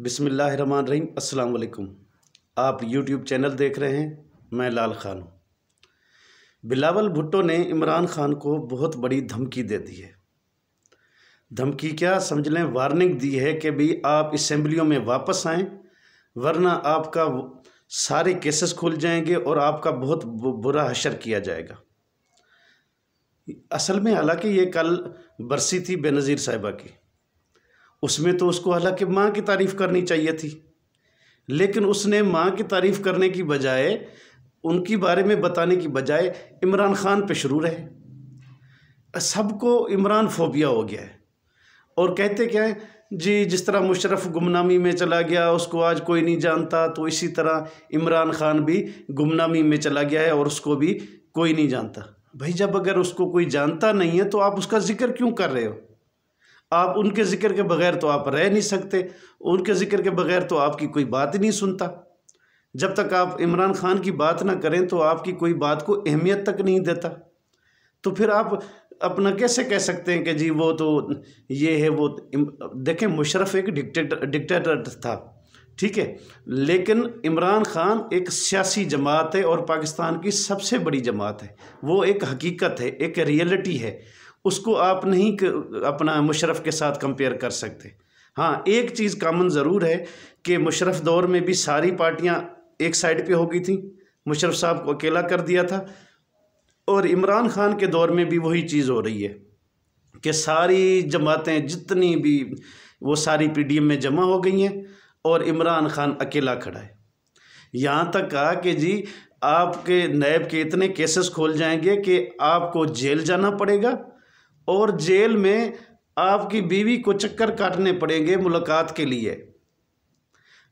बिसमीम अल्लाम आप YouTube चैनल देख रहे हैं मैं लाल खान हूँ बिलावल भुट्टो ने इमरान खान को बहुत बड़ी धमकी दे दी है धमकी क्या समझ लें वार्निंग दी है कि भाई आप इसम्बलियों में वापस आएं वरना आपका सारे केसेस खुल जाएंगे और आपका बहुत बुरा हशर किया जाएगा असल में हालांकि ये कल बरसी थी बेनज़ीर साहिबा की उसमें तो उसको हालांकि माँ की तारीफ़ करनी चाहिए थी लेकिन उसने माँ की तारीफ़ करने की बजाय उनकी बारे में बताने की बजाय इमरान ख़ान पे शुरू रहे सबको इमरान फोबिया हो गया है और कहते क्या है जी जिस तरह मुशरफ गुमनामी में चला गया उसको आज कोई नहीं जानता तो इसी तरह इमरान ख़ान भी गुमनामी में चला गया है और उसको भी कोई नहीं जानता भाई जब अगर उसको कोई जानता नहीं है तो आप उसका ज़िक्र क्यों कर रहे हो आप उनके ज़िक्र के बगैर तो आप रह नहीं सकते उनके ज़िक्र के बगैर तो आपकी कोई बात ही नहीं सुनता जब तक आप इमरान खान की बात ना करें तो आपकी कोई बात को अहमियत तक नहीं देता तो फिर आप अपना कैसे कह सकते हैं कि जी वो तो ये है वो देखें मुशरफ एक डिक्टेटर डिक्टेटर था ठीक है लेकिन इमरान खान एक सियासी जमात है और पाकिस्तान की सबसे बड़ी जमात है वो एक हकीकत है एक रियलिटी है उसको आप नहीं अपना मुशरफ के साथ कंपेयर कर सकते हाँ एक चीज़ कामन ज़रूर है कि मुशरफ दौर में भी सारी पार्टियाँ एक साइड पे हो गई थी मुशरफ साहब को अकेला कर दिया था और इमरान खान के दौर में भी वही चीज़ हो रही है कि सारी जमातें जितनी भी वो सारी एम में जमा हो गई हैं और इमरान खान अकेला खड़ा है यहाँ तक कहा कि जी आपके नैब के इतने केसेस खोल जाएंगे कि आपको जेल जाना पड़ेगा और जेल में आपकी बीवी को चक्कर काटने पड़ेंगे मुलाकात के लिए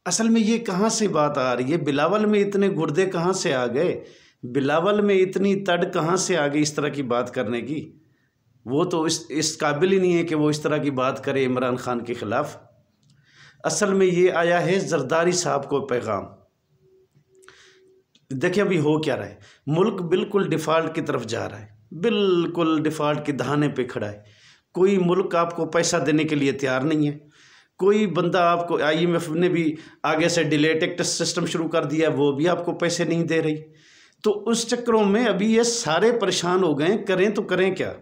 असल में ये कहाँ से बात आ रही है बिलावल में इतने गुर्दे कहाँ से आ गए बिलावल में इतनी तड़ कहाँ से आ गई इस तरह की बात करने की वो तो इस इस काबिल ही नहीं है कि वो इस तरह की बात करे इमरान खान के ख़िलाफ़ असल में ये आया है जरदारी साहब को पैगाम देखिए अभी हो क्या रहा है मुल्क बिल्कुल डिफ़ॉल्ट की तरफ जा रहा है बिल्कुल डिफ़ॉल्ट के दहाने पे खड़ा है कोई मुल्क आपको पैसा देने के लिए तैयार नहीं है कोई बंदा आपको आईएमएफ ने भी आगे से डिले टेक्ट सिस्टम शुरू कर दिया वो भी आपको पैसे नहीं दे रही तो उस चक्करों में अभी ये सारे परेशान हो गए करें तो करें क्या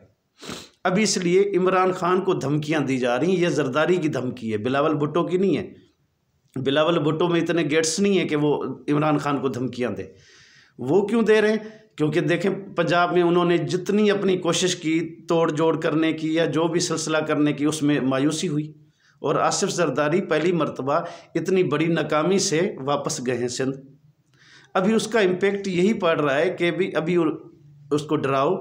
अभी इसलिए इमरान खान को धमकियां दी जा रही हैं ये जरदारी की धमकी है बिलावल भुट्टो की नहीं है बिलावल भुट्टो में इतने गेट्स नहीं है कि वो इमरान खान को धमकियां दे वो क्यों दे रहे हैं क्योंकि देखें पंजाब में उन्होंने जितनी अपनी कोशिश की तोड़ जोड़ करने की या जो भी सिलसिला करने की उसमें मायूसी हुई और आसिफ जरदारी पहली मरतबा इतनी बड़ी नाकामी से वापस गए हैं सिंध अभी उसका इम्पेक्ट यही पड़ रहा है कि भी अभी उसको डराओ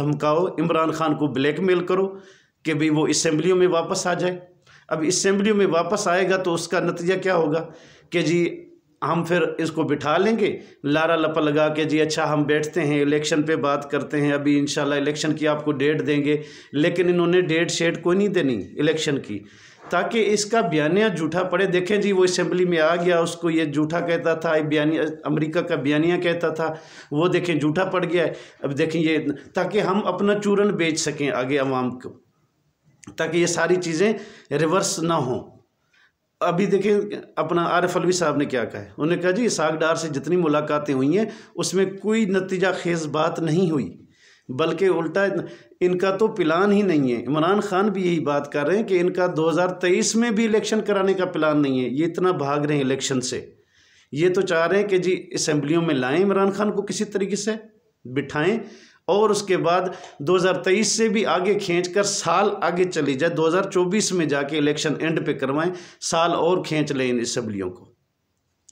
धमकाओ इमरान खान को ब्लैकमेल करो कि भाई वो इसम्बलियों में वापस आ जाए अब इसम्बली में वापस आएगा तो उसका नतीजा क्या होगा कि जी हम फिर इसको बिठा लेंगे लारा लपा लगा के जी अच्छा हम बैठते हैं इलेक्शन पे बात करते हैं अभी इंशाल्लाह इलेक्शन की आपको डेट देंगे लेकिन इन्होंने डेट शेट कोई नहीं देनी इलेक्शन की ताकि इसका बयानिया जूठा पड़े देखें जी वो असम्बली में आ गया उसको ये जूठा कहता था बयानिया अमेरिका का बयानिया कहता था वो देखें जूठा पड़ गया अब देखें ये ताकि हम अपना चूरन बेच सकें आगे आवाम को ताकि ये सारी चीज़ें रिवर्स ना हों अभी देखें अपना एफ अलवी साहब ने क्या कहा है उन्होंने कहा जी इस डार से जितनी मुलाकातें हुई हैं उसमें कोई नतीजा खेज बात नहीं हुई बल्कि उल्टा इनका तो प्लान ही नहीं है इमरान खान भी यही बात कर रहे हैं कि इनका 2023 में भी इलेक्शन कराने का प्लान नहीं है ये इतना भाग रहे हैं इलेक्शन से ये तो चाह रहे हैं कि जी असम्बलियों में लाएं इमरान खान को किसी तरीके से बिठाएँ और उसके बाद 2023 से भी आगे खींचकर साल आगे चली जाए 2024 में जाके इलेक्शन एंड पे करवाएं साल और खींच लें इन इसम्बलियों को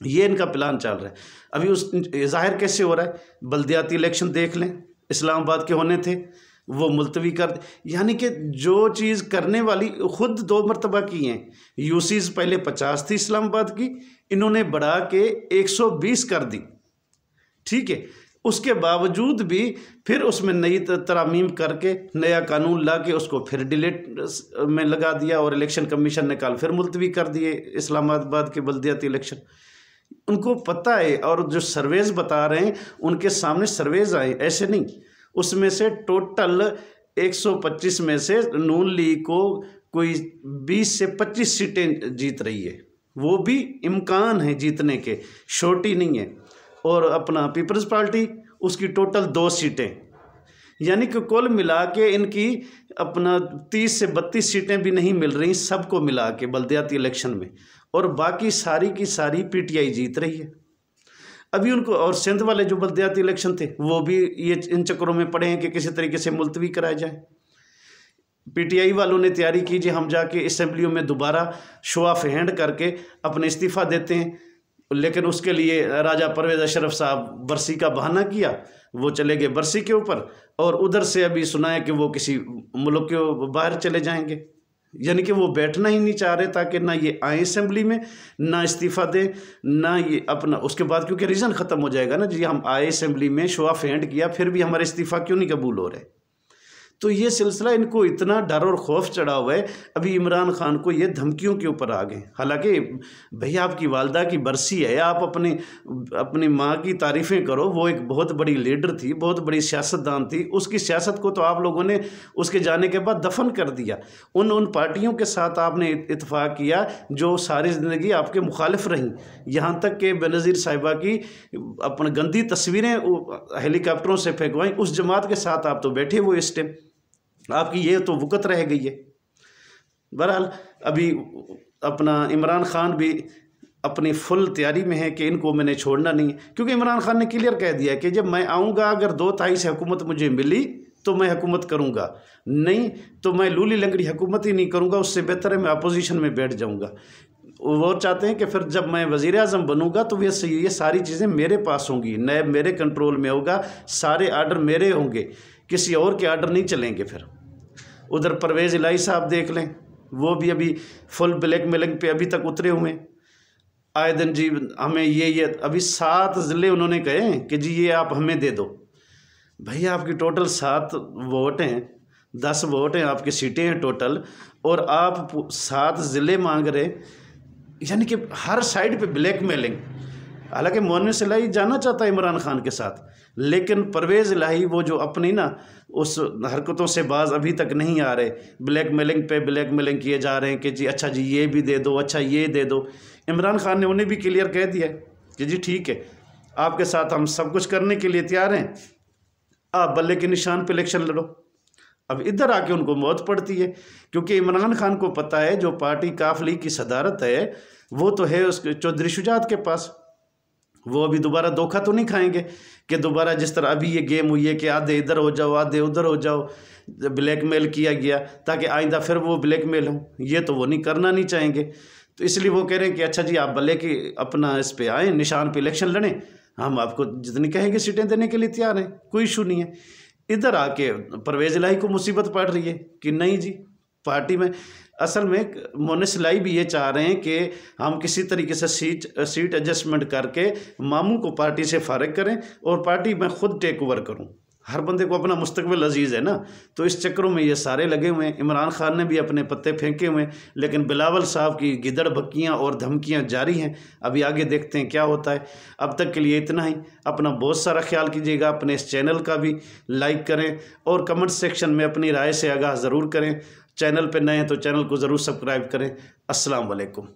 ये इनका प्लान चल रहा है अभी उस जाहिर कैसे हो रहा है बल्दियाती इलेक्शन देख लें इस्लामाबाद के होने थे वो मुलतवी कर यानी कि जो चीज़ करने वाली खुद दो मरतबा की हैं यूसीज पहले पचास थी इस्लामाबाद की इन्होंने बढ़ा के एक सौ बीस कर दी ठीक है उसके बावजूद भी फिर उसमें नई तरामीम करके नया कानून ला के उसको फिर डिलेट में लगा दिया और इलेक्शन कमीशन ने कल फिर मुलतवी कर दिए इस्लामाबाद के बल्दियाती इलेक्शन उनको पता है और जो सर्वेज बता रहे हैं उनके सामने सर्वेज आए ऐसे नहीं उसमें से टोटल 125 में से नून लीग को कोई 20 से 25 सीटें जीत रही है वो भी इम्कान है जीतने के छोटी नहीं है और अपना पीपल्स पार्टी उसकी टोटल दो सीटें यानी कि कुल मिला के इनकी अपना तीस से बत्तीस सीटें भी नहीं मिल रही सबको मिला के बलदयाती इलेक्शन में और बाकी सारी की सारी पीटीआई जीत रही है अभी उनको और सिंध वाले जो बलदयाती इलेक्शन थे वो भी ये इन चक्करों में पड़े हैं कि किसी तरीके से मुलतवी कराया जाए पीटीआई वालों ने तैयारी की जी हम जाके असम्बलियों में दोबारा शो ऑफ हैंड करके अपने इस्तीफ़ा देते हैं लेकिन उसके लिए राजा परवेज़ अशरफ साहब बरसी का बहाना किया वो चले गए बरसी के ऊपर और उधर से अभी सुनाया कि वो किसी मुल्क के बाहर चले जाएंगे यानी कि वो बैठना ही नहीं चाह रहे ताकि ना ये आए असम्बली में ना इस्तीफ़ा दें ना ये अपना उसके बाद क्योंकि रीज़न ख़त्म हो जाएगा ना जी हम आए असम्बली में शुआ फेंट किया फिर भी हमारे इस्तीफ़ा क्यों नहीं कबूल हो रहे तो ये सिलसिला इनको इतना डर और खौफ चढ़ा हुआ है अभी इमरान खान को ये धमकियों के ऊपर आ गए हालांकि भैया आपकी वालदा की बरसी है आप अपने अपनी माँ की तारीफ़ें करो वो एक बहुत बड़ी लीडर थी बहुत बड़ी सियासतदान थी उसकी सियासत को तो आप लोगों ने उसके जाने के बाद दफन कर दिया उन उन पार्टियों के साथ आपने इतफाक़ किया जो सारी ज़िंदगी आपके मुखालिफ रहीं यहाँ तक कि बेनज़ीर साहिबा की अपनी गंदी तस्वीरें हेलीकॉप्टरों से फेंकवाई उस जमात के साथ आप तो बैठे हुए इस टाइम आपकी ये तो वक़त रह गई है बहरहाल अभी अपना इमरान खान भी अपनी फुल तैयारी में है कि इनको मैंने छोड़ना नहीं है क्योंकि इमरान खान ने क्लियर कह दिया कि जब मैं आऊँगा अगर दो ताई से हुकूमत मुझे मिली तो मैं हुकूमत करूँगा नहीं तो मैं लूली लंगड़ी हुकूमत ही नहीं करूँगा उससे बेहतर है मैं अपोजिशन में बैठ जाऊँगा वो चाहते हैं कि फिर जब मैं वज़ी अजम बनूँगा तो ये ये सारी चीज़ें मेरे पास होंगी नैब मेरे कंट्रोल में होगा सारे आर्डर मेरे होंगे किसी और के आर्डर नहीं चलेंगे फिर उधर परवेज़ इलाही साहब देख लें वो भी अभी फुल ब्लैक मेलिंग पे अभी तक उतरे हुए हैं आए दिन जी हमें ये ये अभी सात ज़िले उन्होंने कहे कि जी ये आप हमें दे दो भाई आपकी टोटल सात वोट हैं दस वोट हैं आपकी सीटें हैं टोटल और आप सात ज़िले मांग रहे यानी कि हर साइड पे ब्लैक मेलिंग हालांकि मोनस इलाही जाना चाहता है इमरान खान के साथ लेकिन परवेज़ इलाही वो जो अपनी ना उस हरकतों से बाज अभी तक नहीं आ रहे ब्लैक मेलिंग पे ब्लैक मेलिंग किए जा रहे हैं कि जी अच्छा जी ये भी दे दो अच्छा ये दे दो इमरान खान ने उन्हें भी क्लियर कह दिया कि जी ठीक है आपके साथ हम सब कुछ करने के लिए तैयार हैं आप बल्ले के निशान पर इलेक्शन लड़ो अब इधर आके उनको मौत पड़ती है क्योंकि इमरान खान को पता है जो पार्टी काफली की सदारत है वो तो है उसके चौधरी शुजात के पास वो अभी दोबारा धोखा तो नहीं खाएंगे कि दोबारा जिस तरह अभी ये गेम हुई है कि आधे इधर हो जाओ आधे उधर हो जाओ ब्लैकमेल किया गया ताकि आइंदा फिर वो ब्लैकमेल हो ये तो वो नहीं करना नहीं चाहेंगे तो इसलिए वो कह रहे हैं कि अच्छा जी आप भले कि अपना इस पर आएँ निशान पर इलेक्शन लड़ें हम आपको जितनी कहेंगे सीटें देने के लिए तैयार हैं कोई इशू नहीं है इधर आके परवेज लाही को मुसीबत पड़ रही है कि नहीं जी पार्टी में असल में मोनिस लाई भी ये चाह रहे हैं कि हम किसी तरीके से सीट सीट एडजस्टमेंट करके मामू को पार्टी से फारग करें और पार्टी में खुद टेक ओवर करूँ हर बंदे को अपना मुस्तबिल अजीज़ है ना तो इस चक्करों में ये सारे लगे हुए हैं इमरान खान ने भी अपने पत्ते फेंके हुए हैं लेकिन बिलावल साहब की गिदड़ भक्कियाँ और धमकियाँ जारी हैं अभी आगे देखते हैं क्या होता है अब तक के लिए इतना ही अपना बहुत सारा ख्याल कीजिएगा अपने इस चैनल का भी लाइक करें और कमेंट सेक्शन में अपनी राय से आगाह ज़रूर करें चैनल पर नए हैं तो चैनल को ज़रूर सब्सक्राइब करें असलकम